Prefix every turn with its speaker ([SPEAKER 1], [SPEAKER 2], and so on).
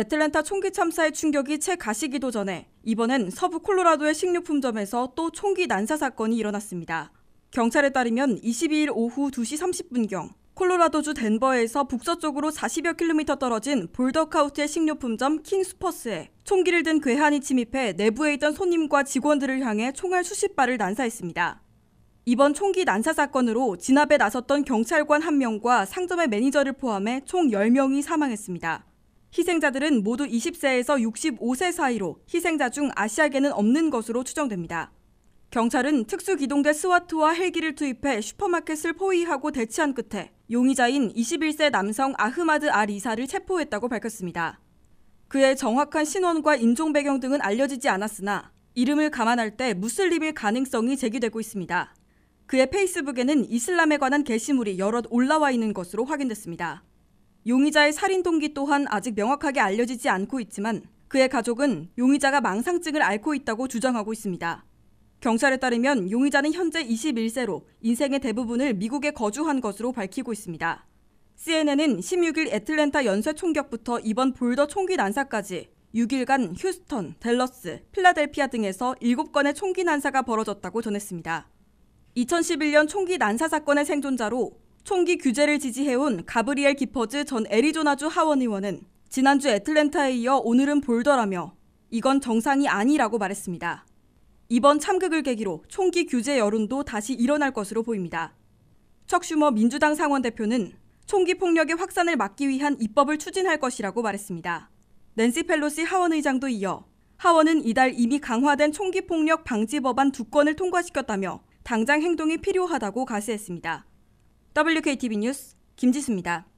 [SPEAKER 1] 애틀랜타 총기 참사의 충격이 채 가시기도 전에 이번엔 서부 콜로라도의 식료품점에서 또 총기 난사 사건이 일어났습니다. 경찰에 따르면 22일 오후 2시 30분경 콜로라도주 덴버에서 북서쪽으로 40여 킬로미터 떨어진 볼더카우트의 식료품점 킹스퍼스에 총기를 든 괴한이 침입해 내부에 있던 손님과 직원들을 향해 총알 수십 발을 난사했습니다. 이번 총기 난사 사건으로 진압에 나섰던 경찰관 1명과 상점의 매니저를 포함해 총 10명이 사망했습니다. 희생자들은 모두 20세에서 65세 사이로 희생자 중 아시아계는 없는 것으로 추정됩니다. 경찰은 특수기동대 스와트와 헬기를 투입해 슈퍼마켓을 포위하고 대치한 끝에 용의자인 21세 남성 아흐마드 아리사를 체포했다고 밝혔습니다. 그의 정확한 신원과 인종 배경 등은 알려지지 않았으나 이름을 감안할 때 무슬림일 가능성이 제기되고 있습니다. 그의 페이스북에는 이슬람에 관한 게시물이 여럿 올라와 있는 것으로 확인됐습니다. 용의자의 살인 동기 또한 아직 명확하게 알려지지 않고 있지만 그의 가족은 용의자가 망상증을 앓고 있다고 주장하고 있습니다. 경찰에 따르면 용의자는 현재 21세로 인생의 대부분을 미국에 거주한 것으로 밝히고 있습니다. CNN은 16일 애틀랜타 연쇄 총격부터 이번 볼더 총기 난사까지 6일간 휴스턴, 델러스, 필라델피아 등에서 7건의 총기 난사가 벌어졌다고 전했습니다. 2011년 총기 난사 사건의 생존자로 총기 규제를 지지해온 가브리엘 기퍼즈 전 애리조나주 하원의원은 지난주 애틀랜타에 이어 오늘은 볼더라며 이건 정상이 아니라고 말했습니다. 이번 참극을 계기로 총기 규제 여론도 다시 일어날 것으로 보입니다. 척슈머 민주당 상원 대표는 총기 폭력의 확산을 막기 위한 입법을 추진할 것이라고 말했습니다. 낸시 펠로시 하원의장도 이어 하원은 이달 이미 강화된 총기 폭력 방지 법안 두 건을 통과시켰다며 당장 행동이 필요하다고 가세했습니다. WKTV 뉴스 김지수입니다.